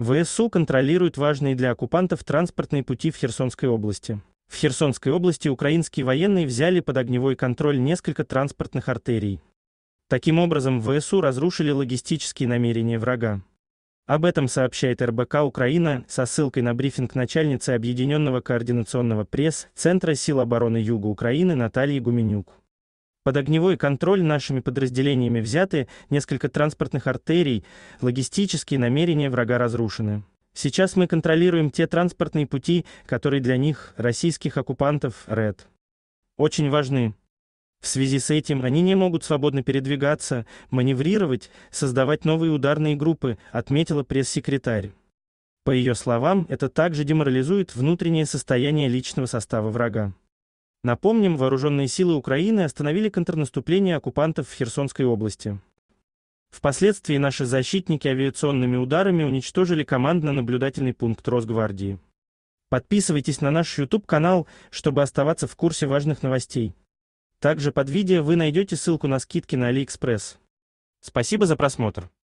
ВСУ контролирует важные для оккупантов транспортные пути в Херсонской области. В Херсонской области украинские военные взяли под огневой контроль несколько транспортных артерий. Таким образом, ВСУ разрушили логистические намерения врага. Об этом сообщает РБК «Украина» со ссылкой на брифинг начальницы Объединенного координационного пресс-центра сил обороны Юга Украины Натальи Гуменюк. Под огневой контроль нашими подразделениями взяты несколько транспортных артерий, логистические намерения врага разрушены. Сейчас мы контролируем те транспортные пути, которые для них, российских оккупантов, ред. очень важны. В связи с этим они не могут свободно передвигаться, маневрировать, создавать новые ударные группы, отметила пресс-секретарь. По ее словам, это также деморализует внутреннее состояние личного состава врага. Напомним, вооруженные силы Украины остановили контрнаступление оккупантов в Херсонской области. Впоследствии наши защитники авиационными ударами уничтожили командно-наблюдательный пункт Росгвардии. Подписывайтесь на наш YouTube-канал, чтобы оставаться в курсе важных новостей. Также под видео вы найдете ссылку на скидки на AliExpress. Спасибо за просмотр.